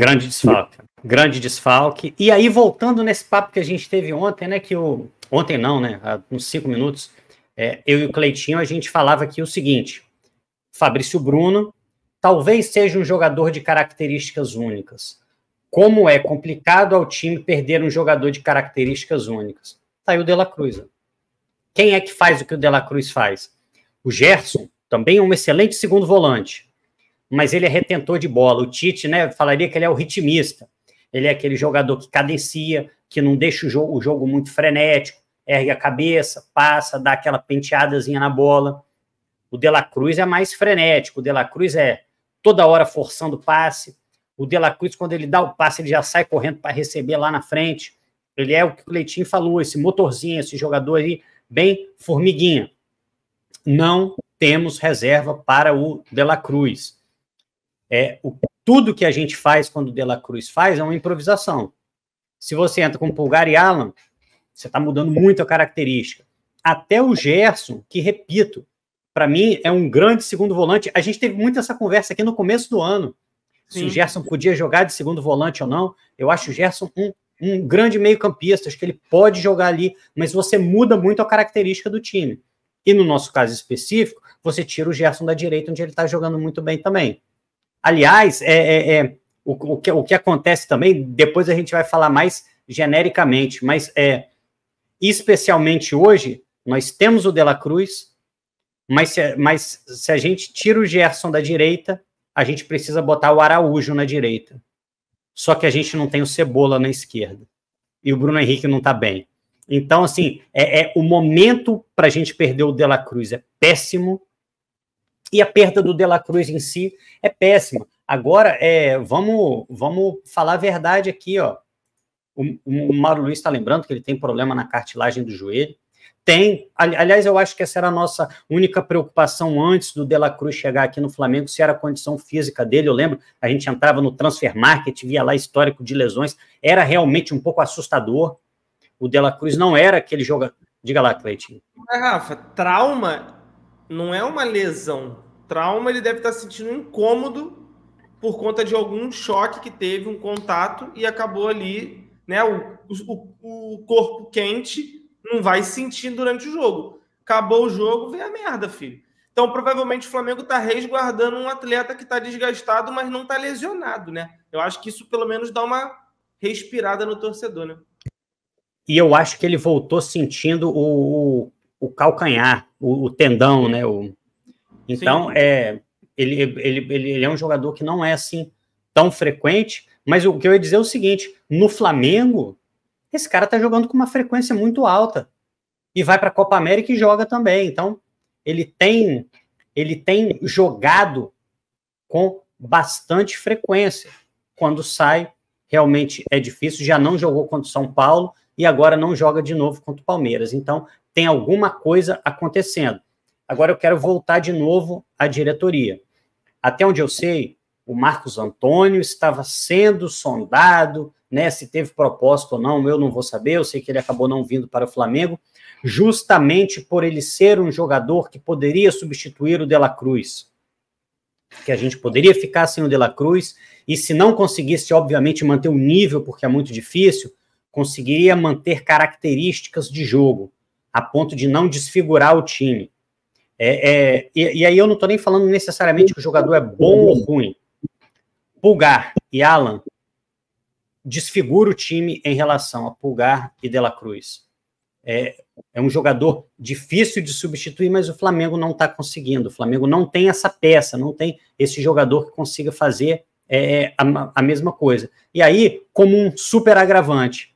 Grande desfalque. Grande desfalque. E aí, voltando nesse papo que a gente teve ontem, né? Que o. Ontem não, né? Há uns cinco minutos, é, eu e o Cleitinho, a gente falava aqui o seguinte: Fabrício Bruno talvez seja um jogador de características únicas. Como é complicado ao time perder um jogador de características únicas. Tá aí o De La Cruz. Né. Quem é que faz o que o De La Cruz faz? O Gerson, também é um excelente segundo volante mas ele é retentor de bola. O Tite, né, falaria que ele é o ritmista. Ele é aquele jogador que cadencia, que não deixa o jogo, o jogo muito frenético, ergue a cabeça, passa, dá aquela penteadazinha na bola. O De La Cruz é mais frenético. O De La Cruz é toda hora forçando o passe. O De La Cruz, quando ele dá o passe, ele já sai correndo para receber lá na frente. Ele é o que o Leitinho falou, esse motorzinho, esse jogador aí, bem formiguinha. Não temos reserva para o De La Cruz é, o, tudo que a gente faz quando o De La Cruz faz é uma improvisação. Se você entra com Pulgar e Alan, você está mudando muito a característica. Até o Gerson, que repito, para mim é um grande segundo volante. A gente teve muito essa conversa aqui no começo do ano. Sim. Se o Gerson podia jogar de segundo volante ou não. Eu acho o Gerson um, um grande meio-campista. Acho que ele pode jogar ali, mas você muda muito a característica do time. E no nosso caso específico, você tira o Gerson da direita, onde ele está jogando muito bem também. Aliás, é, é, é o, o, que, o que acontece também, depois a gente vai falar mais genericamente, mas é especialmente hoje, nós temos o De La Cruz, mas se, mas se a gente tira o Gerson da direita, a gente precisa botar o Araújo na direita. Só que a gente não tem o Cebola na esquerda. E o Bruno Henrique não está bem. Então, assim, é, é o momento para a gente perder o De La Cruz é péssimo. E a perda do De La Cruz em si é péssima. Agora, é, vamos, vamos falar a verdade aqui, ó. O, o Mauro Luiz está lembrando que ele tem problema na cartilagem do joelho. Tem, aliás, eu acho que essa era a nossa única preocupação antes do De La Cruz chegar aqui no Flamengo, se era a condição física dele. Eu lembro, a gente entrava no transfer market, via lá histórico de lesões, era realmente um pouco assustador. O De La Cruz não era aquele jogador. Diga lá, Cleitinho. É, Rafa, trauma não é uma lesão. Trauma ele deve estar tá sentindo incômodo por conta de algum choque que teve, um contato, e acabou ali, né? O, o, o corpo quente não vai sentir durante o jogo. Acabou o jogo, vem a merda, filho. Então, provavelmente o Flamengo está resguardando um atleta que está desgastado, mas não está lesionado, né? Eu acho que isso pelo menos dá uma respirada no torcedor, né? E eu acho que ele voltou sentindo o, o calcanhar, o, o tendão, né? O, então, é, ele, ele, ele, é um jogador que não é assim tão frequente, mas o que eu ia dizer é o seguinte: no Flamengo, esse cara tá jogando com uma frequência muito alta e vai para a Copa América e joga também. Então, ele tem ele tem jogado com bastante frequência. Quando sai, realmente é difícil. Já não jogou contra o São Paulo e agora não joga de novo contra o Palmeiras. Então, tem alguma coisa acontecendo. Agora eu quero voltar de novo à diretoria. Até onde eu sei, o Marcos Antônio estava sendo sondado, né? Se teve propósito ou não, eu não vou saber. Eu sei que ele acabou não vindo para o Flamengo, justamente por ele ser um jogador que poderia substituir o La Cruz. Que a gente poderia ficar sem o La Cruz, e se não conseguisse, obviamente, manter o nível, porque é muito difícil, conseguiria manter características de jogo a ponto de não desfigurar o time. É, é, e, e, aí eu não estou nem falando necessariamente que o jogador é bom ou ruim. Pulgar e Alan desfigura o time em relação a Pulgar e Dela Cruz. É, é um jogador difícil de substituir, mas o Flamengo não está conseguindo. O Flamengo não tem essa peça, não tem esse jogador que consiga fazer é, é, a, a mesma coisa. E aí, como um super agravante,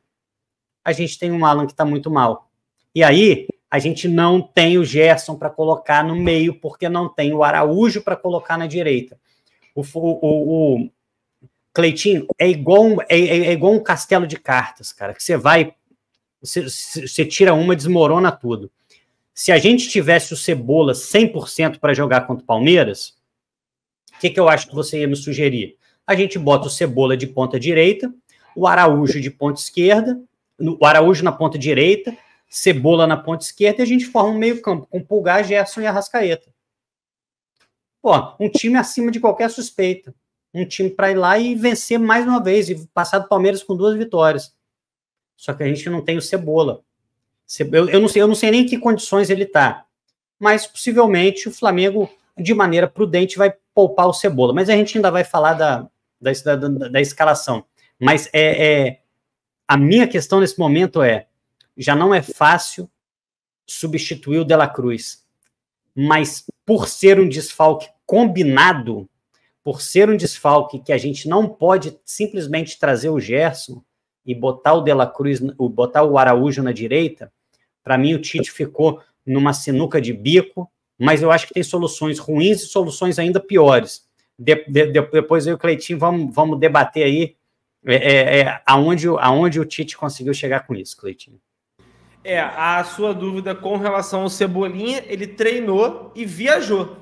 a gente tem um Alan que está muito mal. E aí a gente não tem o Gerson para colocar no meio, porque não tem o Araújo para colocar na direita. O, o, o Cleitinho é igual, um, é, é, é, igual um castelo de cartas, cara, que você vai, você, você tira uma, desmorona tudo. Se a gente tivesse o Cebola 100% para jogar contra o Palmeiras, o que, que eu acho que você ia me sugerir? A gente bota o Cebola de ponta direita, o Araújo de ponta esquerda, o Araújo na ponta direita, Cebola na ponta esquerda e a gente forma um meio-campo com Pulgar, Gerson e Arrascaeta. Pô, um time acima de qualquer suspeita. Um time para ir lá e vencer mais uma vez e passar do Palmeiras com duas vitórias. Só que a gente não tem o Cebola. Eu, eu, não, sei, eu não sei nem em que condições ele está. Mas possivelmente o Flamengo, de maneira prudente, vai poupar o Cebola. Mas a gente ainda vai falar da, da, da, da escalação. Mas é, é, a minha questão nesse momento é: já não é fácil substituir o Dela Cruz. Mas por ser um desfalque combinado, por ser um desfalque que a gente não pode simplesmente trazer o Gerson e botar o Dela Cruz, botar o Araújo na direita, para mim o Tite ficou numa sinuca de bico, mas eu acho que tem soluções ruins e soluções ainda piores. De, de, depois eu e o Cleitinho vamos, vamos debater aí é, é, é aonde, aonde o Tite conseguiu chegar com isso, Cleitinho. É, a sua dúvida com relação ao Cebolinha, ele treinou e viajou.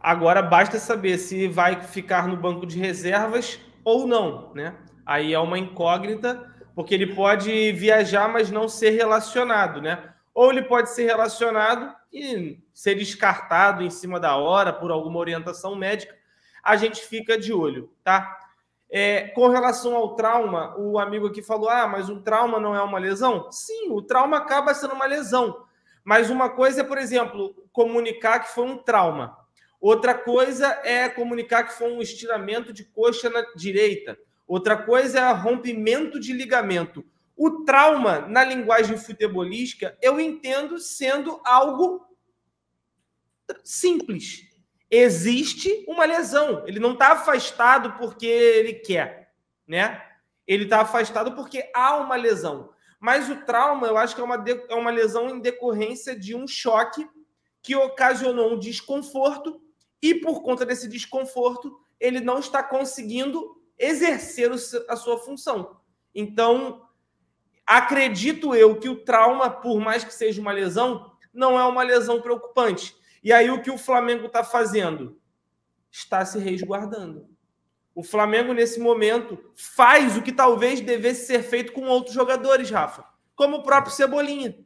Agora basta saber se vai ficar no banco de reservas ou não, né? Aí é uma incógnita, porque ele pode viajar, mas não ser relacionado, né? Ou ele pode ser relacionado e ser descartado em cima da hora por alguma orientação médica. A gente fica de olho, tá? É, com relação ao trauma, o amigo aqui falou: ah, mas um trauma não é uma lesão? Sim, o trauma acaba sendo uma lesão. Mas uma coisa é, por exemplo, comunicar que foi um trauma. Outra coisa é comunicar que foi um estiramento de coxa na direita. Outra coisa é rompimento de ligamento. O trauma, na linguagem futebolística, eu entendo sendo algo simples, existe uma lesão. Ele não está afastado porque ele quer, né? Ele está afastado porque há uma lesão. Mas o trauma, eu acho que é uma, é uma lesão em decorrência de um choque que ocasionou um desconforto e por conta desse desconforto, ele não está conseguindo exercer a sua função. Então, acredito eu que o trauma, por mais que seja uma lesão, não é uma lesão preocupante. E aí o que o Flamengo está fazendo? Está se resguardando. O Flamengo, nesse momento, faz o que talvez devesse ser feito com outros jogadores, Rafa. Como o próprio Cebolinha.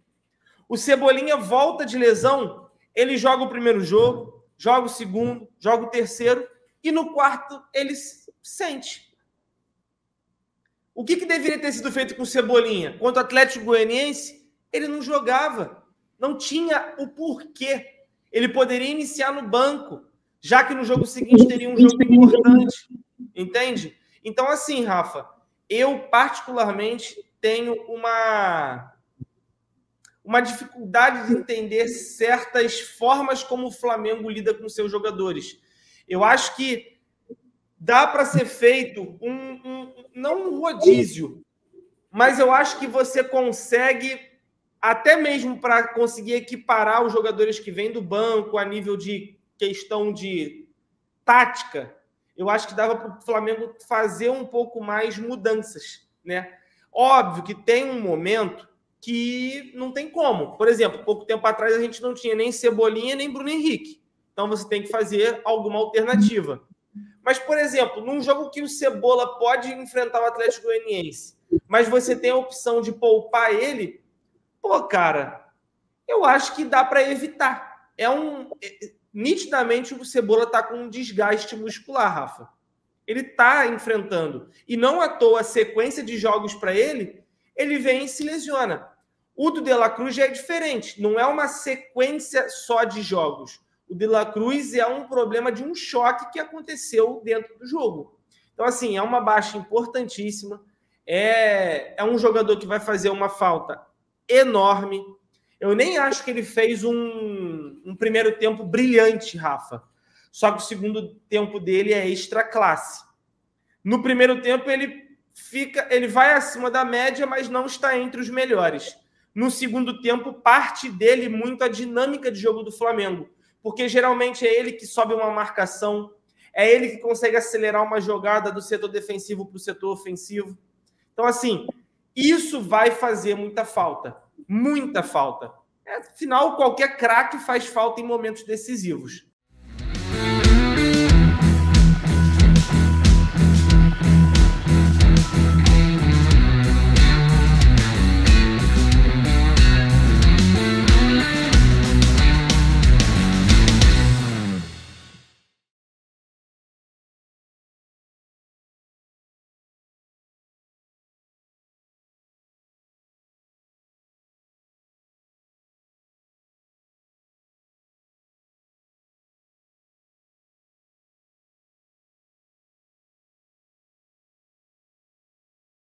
O Cebolinha volta de lesão, ele joga o primeiro jogo, joga o segundo, joga o terceiro, e no quarto ele sente. O que, que deveria ter sido feito com o Cebolinha? Quanto o Atlético Goianiense, ele não jogava. Não tinha o porquê ele poderia iniciar no banco, já que no jogo seguinte teria um jogo importante, entende? Então, assim, Rafa, eu particularmente tenho uma uma dificuldade de entender certas formas como o Flamengo lida com seus jogadores. Eu acho que dá para ser feito um, um não um rodízio, mas eu acho que você consegue até mesmo para conseguir equiparar os jogadores que vêm do banco a nível de questão de tática, eu acho que dava para o Flamengo fazer um pouco mais mudanças, né? Óbvio que tem um momento que não tem como. Por exemplo, pouco tempo atrás a gente não tinha nem Cebolinha nem Bruno Henrique. Então você tem que fazer alguma alternativa. Mas, por exemplo, num jogo que o Cebola pode enfrentar o Atlético Goianiense, mas você tem a opção de poupar ele, Pô, cara, eu acho que dá para evitar. É um é, nitidamente o Cebola está com um desgaste muscular, Rafa. Ele está enfrentando e não à toa a sequência de jogos para ele, ele vem e se lesiona. O do De La Cruz já é diferente, não é uma sequência só de jogos. O De La Cruz é um problema de um choque que aconteceu dentro do jogo. Então, assim, é uma baixa importantíssima. É, é um jogador que vai fazer uma falta enorme. Eu nem acho que ele fez um, um primeiro tempo brilhante, Rafa. Só que o segundo tempo dele é extra classe. No primeiro tempo ele fica, ele vai acima da média, mas não está entre os melhores. No segundo tempo parte dele muito a dinâmica de jogo do Flamengo, porque geralmente é ele que sobe uma marcação, é ele que consegue acelerar uma jogada do setor defensivo para o setor ofensivo. Então assim, isso vai fazer muita falta. Muita falta. É, afinal, qualquer craque faz falta em momentos decisivos.